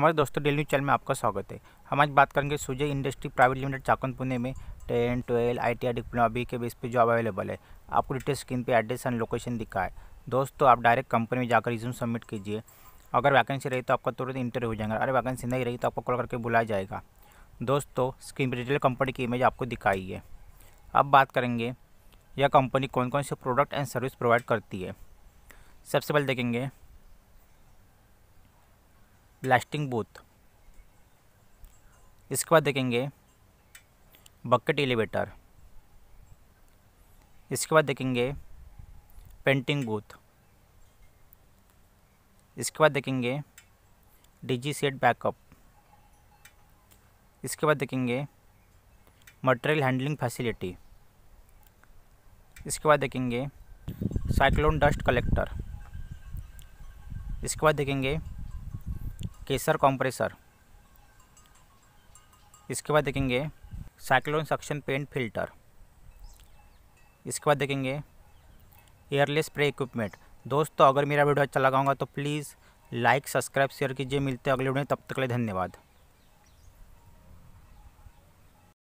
हमारे दोस्तों daily news channel में आपका स्वागत है हम आज बात करेंगे Sujay industry private limited Chakan Pune में ten twelve I T diploma B के बेस पे जॉब अवेलेबल है आपको डिटेल स्क्रीन पे एड्रेस एंड लोकेशन दिखा है दोस्तों आप डायरेक्ट कंपनी में जाकर रिज्यूम सबमिट कीजिए अगर वैकेंसी रही तो आपका तुरंत इंटरव्यू हो जाएगा अगर वैकेंसी नहीं रही तो आपको कॉल करके बुलाया जाएगा दोस्तों स्क्रीन पर डिटेल कंपनी की इमेज आपको दिखाई है अब बात करेंगे यह कंपनी कौन कौन से प्रोडक्ट एंड सर्विस प्रोवाइड करती है सबसे पहले देखेंगे ब्लास्टिंग बूथ इसके बाद देखेंगे बकेट एलिवेटर इसके बाद देखेंगे पेंटिंग बूथ इसके बाद देखेंगे डीजी सेट बैकअप इसके बाद देखेंगे मटेरियल हैंडलिंग फैसिलिटी इसके बाद देखेंगे साइक्लोन डस्ट कलेक्टर इसके बाद देखेंगे केसर कंप्रेसर इसके बाद देखेंगे साइक्लोन सक्शन पेंट फिल्टर इसके बाद देखेंगे एयरलेस स्प्रे इक्विपमेंट दोस्तों अगर मेरा वीडियो अच्छा लगा होगा तो प्लीज़ लाइक सब्सक्राइब शेयर कीजिए मिलते हैं अगले वीडियो में तब तक के लिए धन्यवाद